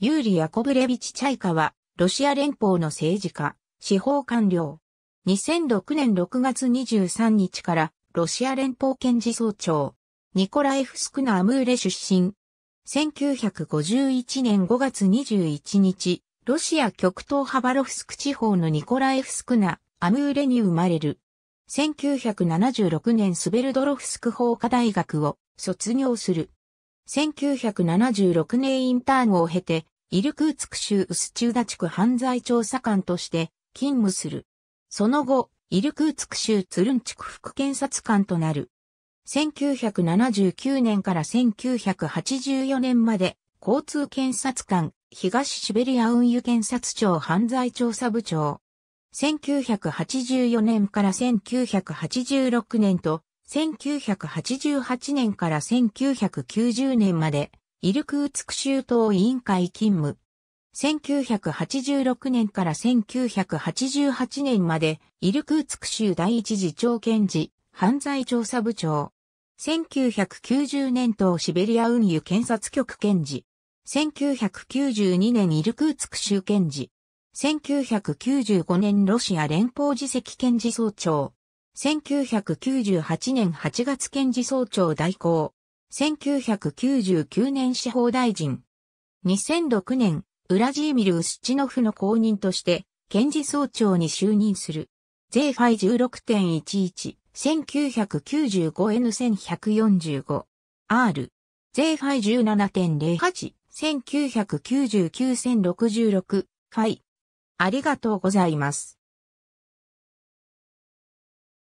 ユーリ・ヤコブレビチ・チャイカは、ロシア連邦の政治家、司法官僚。2006年6月23日から、ロシア連邦検事総長、ニコラエフスクナ・アムーレ出身。1951年5月21日、ロシア極東ハバロフスク地方のニコラエフスクナ、アムーレに生まれる。1976年スベルドロフスク法科大学を卒業する。1976年インターンを経て、イルクーツク州ウスチューダ地区犯罪調査官として勤務する。その後、イルクーツク州ツルン地区副検察官となる。1979年から1984年まで交通検察官、東シベリア運輸検察庁犯罪調査部長。1984年から1986年と1988年から1990年までイルクーツク州党委員会勤務。1986年から1988年まで、イルクーツク州第一次長検事、犯罪調査部長。1990年党シベリア運輸検察局検事。1992年イルクーツク州検事。1995年ロシア連邦自席検事総長。1998年8月検事総長代行。1999年司法大臣。2006年、ウラジーミル・ウスチノフの後任として、検事総長に就任する。税フ16.11、1995N1145。R。税フ17.08、1999-1066。ファイ。ありがとうございます。